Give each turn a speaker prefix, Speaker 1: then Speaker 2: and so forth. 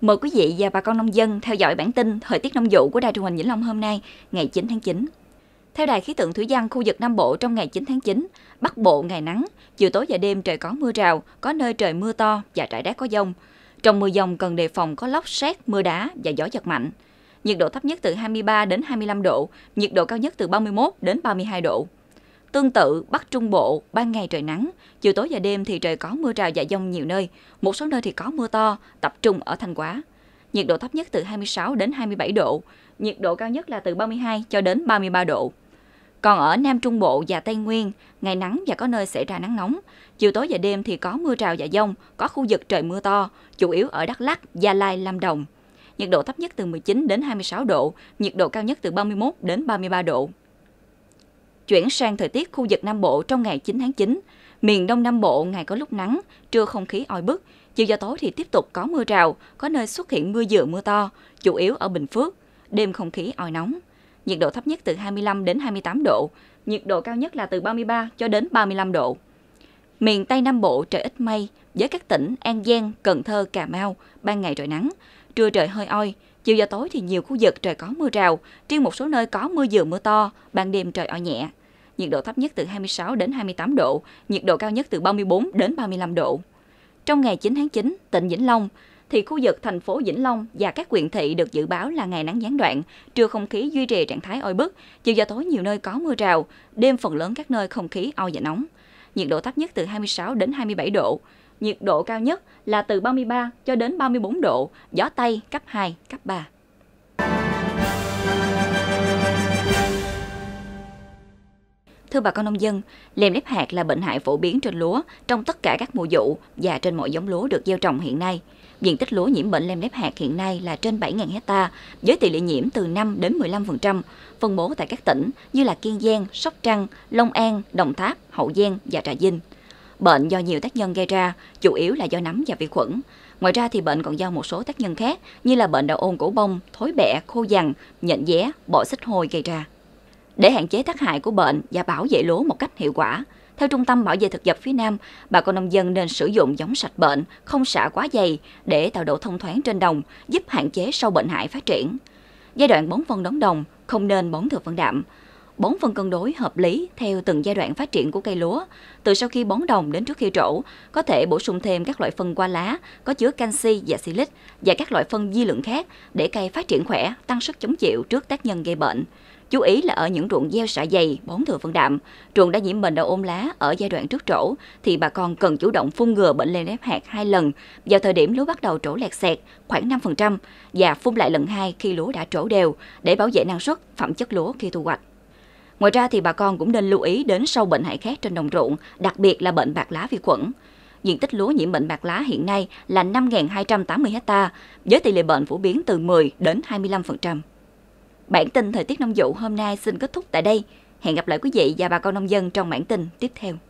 Speaker 1: Mời quý vị và bà con nông dân theo dõi bản tin thời tiết nông vụ của Đài truyền hình Vĩnh Long hôm nay, ngày 9 tháng 9. Theo Đài khí tượng thủy văn khu vực Nam Bộ trong ngày 9 tháng 9, Bắc Bộ ngày nắng, chiều tối và đêm trời có mưa rào, có nơi trời mưa to và trải rác có dông. Trong mưa dông cần đề phòng có lốc sét, mưa đá và gió giật mạnh. Nhiệt độ thấp nhất từ 23 đến 25 độ, nhiệt độ cao nhất từ 31 đến 32 độ. Tương tự, Bắc Trung Bộ, ban ngày trời nắng, chiều tối và đêm thì trời có mưa rào và dông nhiều nơi, một số nơi thì có mưa to, tập trung ở Thanh Hóa. Nhiệt độ thấp nhất từ 26 đến 27 độ, nhiệt độ cao nhất là từ 32 cho đến 33 độ. Còn ở Nam Trung Bộ và Tây Nguyên, ngày nắng và có nơi xảy ra nắng nóng. Chiều tối và đêm thì có mưa rào và dông, có khu vực trời mưa to, chủ yếu ở Đắk lắc Gia Lai, Lâm Đồng. Nhiệt độ thấp nhất từ 19 đến 26 độ, nhiệt độ cao nhất từ 31 đến 33 độ. Chuyển sang thời tiết khu vực Nam Bộ trong ngày 9 tháng 9, miền Đông Nam Bộ ngày có lúc nắng, trưa không khí oi bức, chiều và tối thì tiếp tục có mưa rào, có nơi xuất hiện mưa dừa mưa to, chủ yếu ở Bình Phước, đêm không khí oi nóng. Nhiệt độ thấp nhất từ 25 đến 28 độ, nhiệt độ cao nhất là từ 33 cho đến 35 độ. Miền Tây Nam Bộ trời ít mây, với các tỉnh An Giang, Cần Thơ, Cà Mau, ban ngày trời nắng, trưa trời hơi oi, Chiều và tối thì nhiều khu vực trời có mưa rào, riêng một số nơi có mưa vừa mưa to, ban đêm trời ở nhẹ. Nhiệt độ thấp nhất từ 26 đến 28 độ, nhiệt độ cao nhất từ 34 đến 35 độ. Trong ngày 9 tháng 9, tỉnh Vĩnh Long, thì khu vực thành phố Vĩnh Long và các huyện thị được dự báo là ngày nắng gián đoạn, trưa không khí duy trì trạng thái oi bức, chiều và tối nhiều nơi có mưa rào, đêm phần lớn các nơi không khí oi và nóng. Nhiệt độ thấp nhất từ 26 đến 27 độ, nhiệt độ cao nhất là từ 33 cho đến 34 độ, gió Tây cấp 2, cấp 3. Thưa bà con nông dân, lem lép hạt là bệnh hại phổ biến trên lúa trong tất cả các mùa vụ và trên mọi giống lúa được gieo trồng hiện nay. Diện tích lúa nhiễm bệnh lem lép hạt hiện nay là trên 7.000 hecta, với tỷ lệ nhiễm từ 5 đến 15%, phân bố tại các tỉnh như là Kiên Giang, Sóc Trăng, Long An, Đồng Tháp, Hậu Giang và Trà Vinh. Bệnh do nhiều tác nhân gây ra, chủ yếu là do nấm và vi khuẩn. Ngoài ra thì bệnh còn do một số tác nhân khác như là bệnh đạo ôn cổ bông, thối bẹ, khô dằn, nhện dé, bọ xích hôi gây ra. Để hạn chế tác hại của bệnh và bảo vệ lúa một cách hiệu quả, theo Trung tâm Bảo vệ Thực vật phía Nam, bà con nông dân nên sử dụng giống sạch bệnh, không xạ quá dày để tạo độ thông thoáng trên đồng, giúp hạn chế sâu bệnh hại phát triển. Giai đoạn bón phân đóng đồng, không nên bón thừa phân đạm bón phân cân đối hợp lý theo từng giai đoạn phát triển của cây lúa. Từ sau khi bón đồng đến trước khi trổ, có thể bổ sung thêm các loại phân qua lá có chứa canxi và silic và các loại phân di lượng khác để cây phát triển khỏe, tăng sức chống chịu trước tác nhân gây bệnh. Chú ý là ở những ruộng gieo xạ dày, bón thừa phân đạm, ruộng đã nhiễm bệnh đậu ôm lá ở giai đoạn trước trổ thì bà con cần chủ động phun ngừa bệnh lên nếp hạt hai lần vào thời điểm lúa bắt đầu trổ lẹt xẹt khoảng 5% và phun lại lần hai khi lúa đã trổ đều để bảo vệ năng suất, phẩm chất lúa khi thu hoạch. Ngoài ra thì bà con cũng nên lưu ý đến sâu bệnh hại khác trên đồng ruộng, đặc biệt là bệnh bạc lá vi khuẩn. Diện tích lúa nhiễm bệnh bạc lá hiện nay là 5.280 ha với tỷ lệ bệnh phổ biến từ 10 đến 25%. Bản tin thời tiết nông vụ hôm nay xin kết thúc tại đây. Hẹn gặp lại quý vị và bà con nông dân trong bản tin tiếp theo.